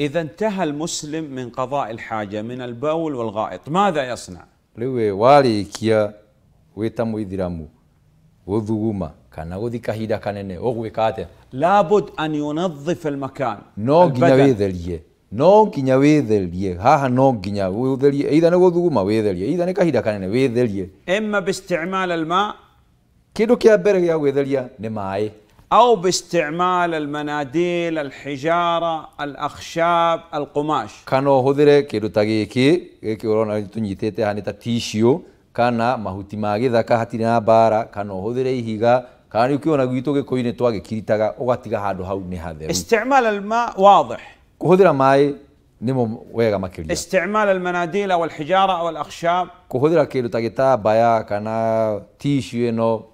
اذا انتهى المسلم من قضاء الحاجه من البول والغائط ماذا يصنع ريوي واري كيا ويتامو وذوما كانا ودي كهيدا كانني اوغوي كاتا لابد ان ينظف المكان نو غينوي ذلي نو ها ها نو غينوي اذا نو ذوما ويذلي اذا ني كهيدا كانني ويذلي اما باستعمال الماء كيدو كيا بيريا ويذليا نماي أو باستعمال المناديل الحجارة الأخشاب القماش كانوا هذرة كيرو تاجي كي كيرون أنا تنجي هني تتيشيو كانا ما هو تماعي ذاك هاتي كانوا هذرة هيجا كانوا يكون أنا قيتو كي كوين تواجي كيري تاجا أو تيجا هادو هاو نهاد استعمال الماء واضح كهذرة ماي نمو ويجا ما كيرني استعمال المناديل أو الحجارة أو الأخشاب كهذرة كيرو تاجي تا بايا كانا تيشيو إنه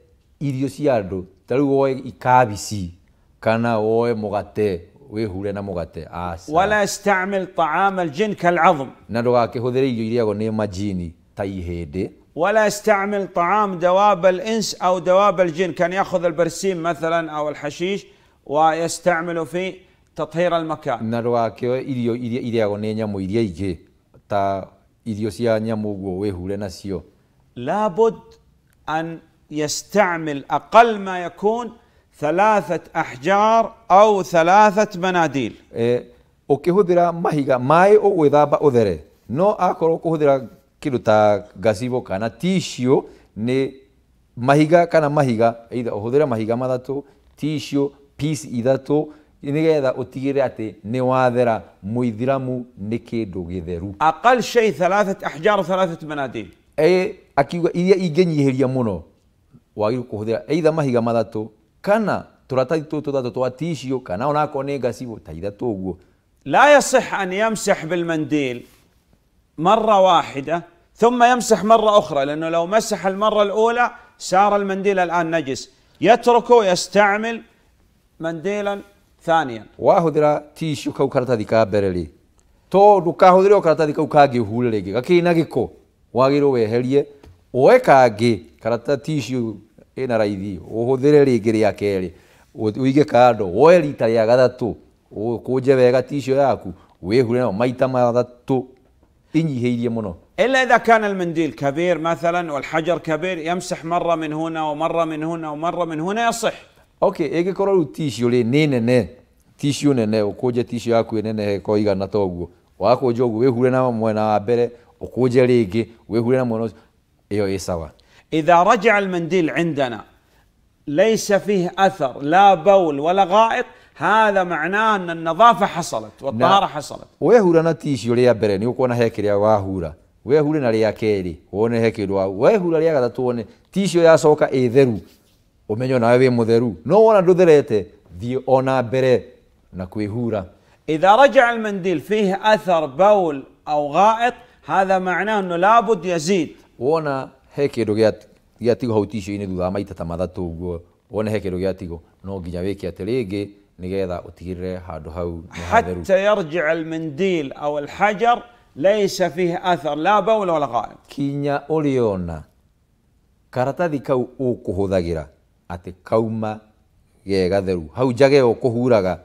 irio cia andu taru riu woe ikabici kana woe mugate wihure na mugate as wala istamil taam aljin kalazm na ndugakihuthere irio iriagwo ni majini ta ihindi ولا استعمل طعام دواب الانس او دواب الجن كان ياخذ البرسيم مثلا او الحشيش ويستعمله في تطهير المكان نروكيو إليو إليو إليو نينيامو إليو إيجي تا ايديو سيا نيامو ويهولي ناسيو لابد أن يستعمل اقل ما يكون ثلاثه احجار او ثلاثه مناديل وكهودرا ما هيغا ماي او ودا با اودري نو اكو كهودرا كيلو تا غازيبو كانا تيشيو ني ما هيغا كانا ما هيغا ايدا اودرا ما هيغا ماداتو تيشيو بيس ايدا تو ينيغيدا اوتيغيري اتي ني وادرا موي درامو نيكي اقل شيء ثلاثه احجار وثلاثه مناديل اي أكيو إيجيني ايغني هيريا مونو wagiriirwo kuhuthira eitha mahiga mathatu kana turatathi tu tuthatu twa tissue kana onako ni ngacibu ta ithatu uguo لا يصح ان يمسح بالمنديل مره واحده ثم يمسح مره اخرى لانه لو مسح المره الاولى صار المنديل الان نجس يتركه ويستعمل منديلا ثانيا واهذرا تيشو كو كرتادي كابرلي تو دكاهذرا كرتادي كو كاغي هولريغي كاكينا غيكو واغيرو ويهلي وكاغي karata tishu ina raithi uhuthire ringi ria keri uige kando woe rita ria gathatu ukunje wega tishu yaku wihure na maita mathatu inyihiirie muno الا اذا كان المنديل كبير مثلا والحجر كبير يمسح مره من هنا ومره من هنا ومره من هنا يصح اوكي ايجي كورو تيشيو لي نين ن تيشيو نين وكوجا تيشيو اكو نين كو ايغا ناتوغو واكو جوغو وي هولنا موينا ابيري وكوجا ليغي وي هولنا مونو ايو اي ساوا إذا رجع المنديل عندنا ليس فيه أثر لا بول ولا غائط هذا معناه أن النظافة حصلت والطهارة حصلت ويهورا نتيشيو ليا بريني وكونا هيكريا واهورا wehura na rĩa kerĩ wone he kĩndũ wa wehura rĩa gatatũ wone ticio yacoka ĩ theru ũmenyo nawe wĩ mũtheru no wona ndũtherete thiĩ ona mbere na kwĩhura إذا رجع المنديل فيه أثر بول أو غائط هذا معناه أنه لابد يزيد وانا he kindu gia tigo hau ticio ini thutha maita ta mathatu guo wone he kindu gia tigo no nginya wike ati ringi nigetha utigirire handu hau hatta yarjic almindil au alhajar laisa fihi athar la baul wala ghaib kinya uriona karatathi kau ukuhuthagira ati kauma gegatheru hau njage ukuhuraga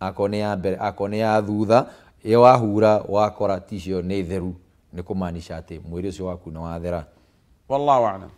ako nä ya mbere ako nä ya thutha wahura wakora ticio nä theru nä kå manisha atä mwä rä å cio waku nä wathera والله أعلم